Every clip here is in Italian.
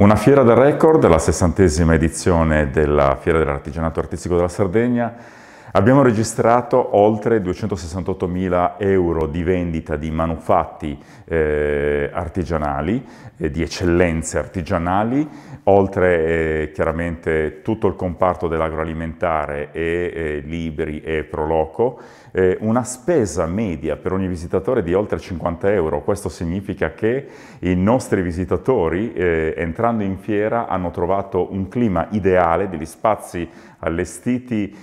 Una fiera del record, la sessantesima edizione della Fiera dell'Artigianato Artistico della Sardegna, Abbiamo registrato oltre 268.000 euro di vendita di manufatti eh, artigianali, eh, di eccellenze artigianali, oltre eh, chiaramente tutto il comparto dell'agroalimentare e eh, libri e proloco, eh, una spesa media per ogni visitatore di oltre 50 euro. Questo significa che i nostri visitatori eh, entrando in fiera hanno trovato un clima ideale, degli spazi allestiti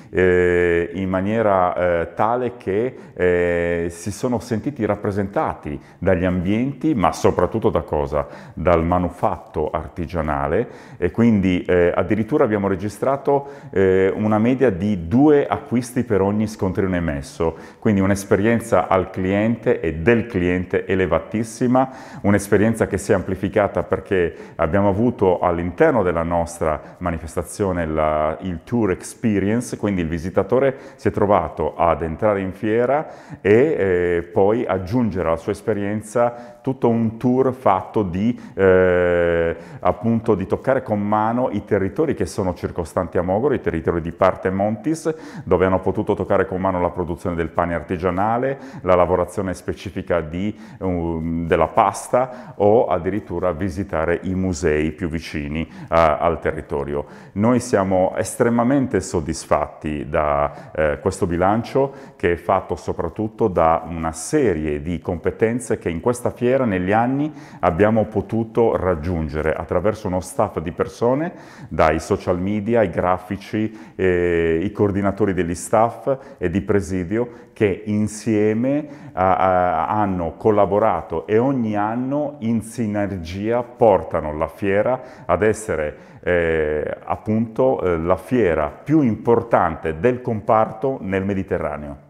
eh, in maniera eh, tale che eh, si sono sentiti rappresentati dagli ambienti, ma soprattutto da cosa? Dal manufatto artigianale e quindi eh, addirittura abbiamo registrato eh, una media di due acquisti per ogni scontrino emesso, quindi un'esperienza al cliente e del cliente elevatissima, un'esperienza che si è amplificata perché abbiamo avuto all'interno della nostra manifestazione la, il tour experience, quindi il visitatore produttore si è trovato ad entrare in fiera e eh, poi aggiungere alla sua esperienza tutto un tour fatto di, eh, appunto, di toccare con mano i territori che sono circostanti a Mogoro, i territori di Parte Montis, dove hanno potuto toccare con mano la produzione del pane artigianale, la lavorazione specifica di, um, della pasta o addirittura visitare i musei più vicini uh, al territorio. Noi siamo estremamente soddisfatti da, eh, questo bilancio che è fatto soprattutto da una serie di competenze che in questa fiera negli anni abbiamo potuto raggiungere attraverso uno staff di persone, dai social media, i grafici, eh, i coordinatori degli staff e di presidio che insieme eh, hanno collaborato e ogni anno in sinergia portano la fiera ad essere eh, appunto eh, la fiera più importante del comparto parto nel Mediterraneo.